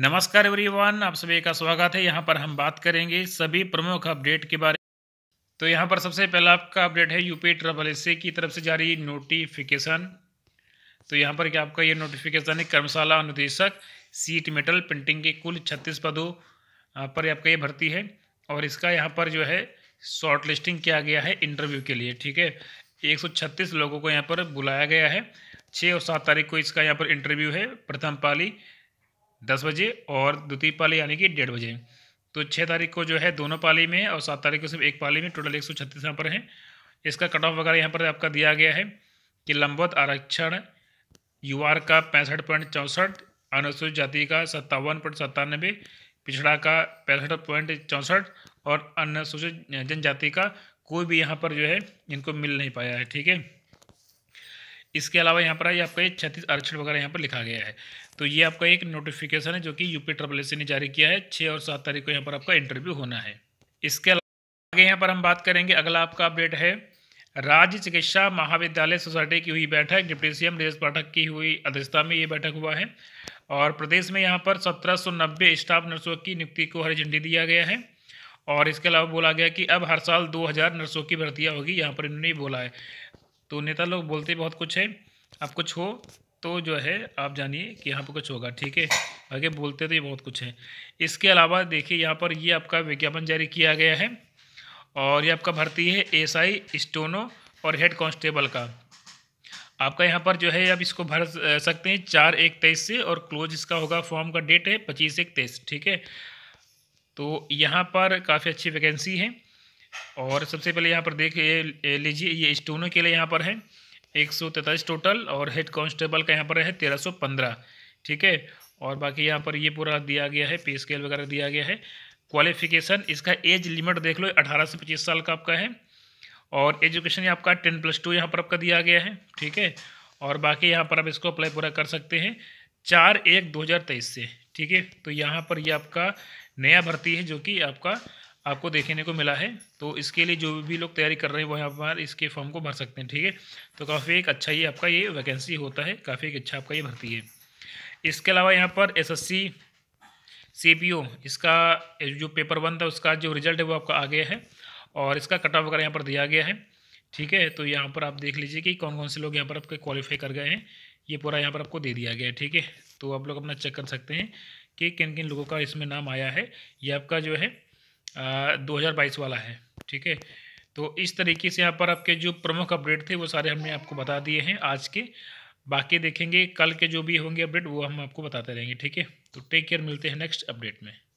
नमस्कार एवरीवन आप सभी का स्वागत है यहाँ पर हम बात करेंगे सभी प्रमुख अपडेट के बारे में तो यहाँ पर सबसे पहला आपका अपडेट है यूपी ट्रेवल एस की तरफ से जारी नोटिफिकेशन तो यहाँ पर क्या आपका ये नोटिफिकेशन है कर्मशाला अनुदेशक सीट मेटल प्रिंटिंग के कुल छत्तीस पदों पर आपका ये भर्ती है और इसका यहाँ पर जो है शॉर्ट लिस्टिंग किया गया है इंटरव्यू के लिए ठीक है एक लोगों को यहाँ पर बुलाया गया है छः और सात तारीख को इसका यहाँ पर इंटरव्यू है प्रथम पाली दस बजे और द्वितीय पाली यानी कि डेढ़ बजे तो छः तारीख को जो है दोनों पाली में और सात तारीख को सिर्फ एक पाली में टोटल एक सौ छत्तीस यहाँ पर हैं इसका कट ऑफ वगैरह यहाँ पर आपका दिया गया है कि लंबवत आरक्षण युवा का पैंसठ पॉइंट चौंसठ अनुसूचित जाति का सत्तावन पॉइंट सत्तानबे पिछड़ा का पैंसठ पॉइंट चौंसठ और अनुसूचित जनजाति का कोई भी यहाँ पर जो है इनको मिल नहीं पाया है ठीक है इसके अलावा यहाँ पर ये आपका छत्तीस आरक्षण वगैरह यहाँ पर लिखा गया है तो ये आपका एक नोटिफिकेशन है जो कि यूपी ट्रिपल ने जारी किया है छः और सात तारीख को यहाँ पर आपका इंटरव्यू होना है इसके अलावा आगे यहाँ पर हम बात करेंगे अगला आपका अपडेट है राज्य चिकित्सा महाविद्यालय सोसाइटी की हुई बैठक डिप्टी सी एम पाठक की हुई अध्यक्षता में ये बैठक हुआ है और प्रदेश में यहाँ पर सत्रह सौ नब्बे स्टाफ नर्सों की नियुक्ति को हरी झंडी दिया गया है और इसके अलावा बोला गया कि अब हर साल 2000 नर्सों की भर्तियाँ होगी यहाँ पर इन्होंने बोला है तो नेता लोग बोलते बहुत कुछ है आप कुछ हो तो जो है आप जानिए कि यहाँ पर कुछ होगा ठीक है आगे बोलते तो ये बहुत कुछ है इसके अलावा देखिए यहाँ पर ये आपका विज्ञापन जारी किया गया है और ये आपका भर्ती है एसआई स्टोनो और हेड कांस्टेबल का आपका यहाँ पर जो है आप इसको भर सकते हैं चार एक तेईस से और क्लोज इसका होगा फॉर्म का डेट है पच्चीस एक तेईस ठीक है तो यहाँ पर काफ़ी अच्छी वैकेंसी है और सबसे पहले यहाँ पर देख लीजिए ये स्टोनों के लिए यहाँ पर है एक सौ तैंतालीस टोटल और हेड कांस्टेबल का यहाँ पर है तेरह सौ पंद्रह ठीक है और बाकी यहाँ पर ये पूरा दिया गया है पे स्केल वगैरह दिया गया है क्वालिफिकेशन इसका एज लिमिट देख लो अठारह से पच्चीस साल का आपका है और एजुकेशन आपका टेन प्लस टू यहाँ पर आपका दिया गया है ठीक है और बाकी यहाँ पर आप इसको अप्लाई पूरा कर सकते हैं चार एक दो हज़ार तेईस से ठीक है तो यहाँ पर ये यह आपका नया भर्ती है जो कि आपका आपको देखने को मिला है तो इसके लिए जो भी लोग तैयारी कर रहे हैं वो यहाँ पर इसके फॉर्म को भर सकते हैं ठीक है तो काफ़ी एक अच्छा ये आपका ये वैकेंसी होता है काफ़ी एक अच्छा आपका ये भर्ती है इसके अलावा यहाँ पर एसएससी सीपीओ इसका जो पेपर वन था उसका जो रिजल्ट है वो आपका आ गया है और इसका कट ऑफ वगैरह यहाँ पर दिया गया है ठीक है तो यहाँ पर आप देख लीजिए कि कौन कौन से लोग यहाँ पर आपके क्वालिफाई कर गए हैं ये पूरा यहाँ पर आपको दे दिया गया है ठीक है तो आप लोग अपना चेक कर सकते हैं कि किन किन लोगों का इसमें नाम आया है ये आपका जो है दो हज़ार बाईस वाला है ठीक है तो इस तरीके से यहाँ पर आपके जो प्रमुख अपडेट थे वो सारे हमने आपको बता दिए हैं आज के बाकी देखेंगे कल के जो भी होंगे अपडेट वो हम आपको बताते रहेंगे ठीक है तो टेक केयर मिलते हैं नेक्स्ट अपडेट में